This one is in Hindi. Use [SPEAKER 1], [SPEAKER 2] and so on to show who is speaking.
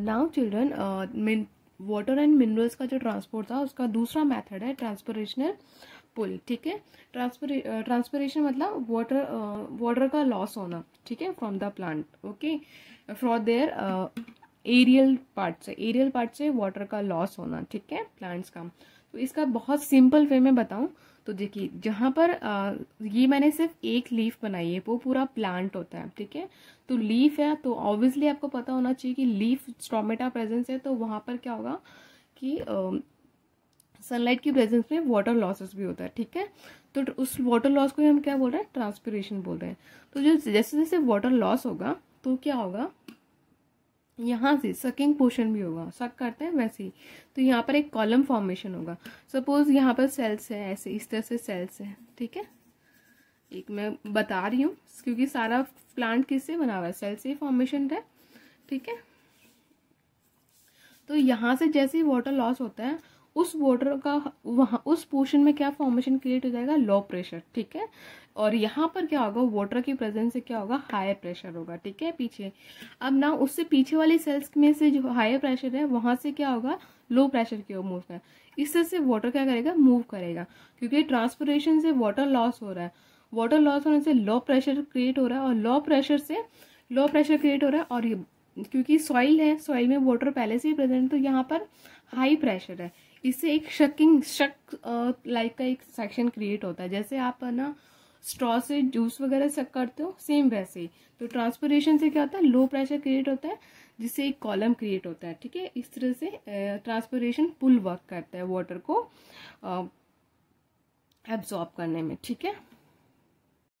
[SPEAKER 1] now children water and minerals का जो ट्रांसपोर्ट था उसका दूसरा मेथड है ट्रांसपोरेशनल पुल ठीक है ट्रांसपोरे ट्रांसपोरेशन uh, मतलब वाटर वाटर uh, का लॉस होना ठीक है from the plant okay from there aerial part से एरियल पार्ट से वाटर का लॉस होना ठीक है प्लांट्स का तो इसका बहुत सिंपल वे में बताऊं तो देखिए जहाँ पर आ, ये मैंने सिर्फ एक लीफ बनाई है वो पूरा प्लांट होता है ठीक है तो लीफ है तो ऑब्वियसली आपको पता होना चाहिए कि लीफ स्ट्रोमेटा प्रेजेंस है तो वहाँ पर क्या होगा कि सनलाइट की प्रेजेंस में वाटर लॉसेस भी होता है ठीक है तो उस वाटर लॉस को हम क्या बोल रहे हैं ट्रांसपीरेशन बोल रहे हैं तो जो जैसे जैसे वाटर लॉस होगा तो क्या होगा यहाँ से सकिंग पोर्शन भी होगा सक करते हैं वैसे ही तो यहाँ पर एक कॉलम फॉर्मेशन होगा सपोज यहाँ पर सेल्स है ऐसे इस तरह से सेल्स है ठीक है एक मैं बता रही हूँ क्योंकि सारा प्लांट किससे बना हुआ है सेल से फॉर्मेशन है ठीक है तो यहाँ से जैसे ही वाटर लॉस होता है उस वाटर का वहाँ उस पोर्शन में क्या फॉर्मेशन क्रिएट हो जाएगा लो प्रेशर ठीक है और यहाँ पर क्या होगा वाटर की प्रेजेंस से क्या होगा हायर प्रेशर होगा ठीक है पीछे अब ना उससे पीछे वाली सेल्स में से जो हायर प्रेशर है वहाँ से क्या होगा लो प्रेशर की ओर मूव कर इस तरह से वाटर क्या करेगा मूव करेगा क्योंकि ट्रांसपोरेशन से वाटर लॉस हो रहा है वाटर लॉस होने से लो प्रेशर क्रिएट हो रहा है और लो प्रेशर से लो प्रेशर क्रिएट हो रहा है और क्योंकि सॉइल है सॉइल में वाटर पहले से ही प्रेजेंट तो यहाँ पर हाई प्रेशर है इससे एक शकिंग शक लाइक का एक सेक्शन क्रिएट होता है जैसे आप ना स्ट्रॉ से जूस वगैरह सक करते हो सेम वैसे ही तो ट्रांसपोरेशन से क्या होता है लो प्रेशर क्रिएट होता है जिससे एक कॉलम क्रिएट होता है ठीक है इस तरह से ट्रांसपोरेशन पुल वर्क करता है वाटर को एब्जॉर्ब uh, करने में ठीक है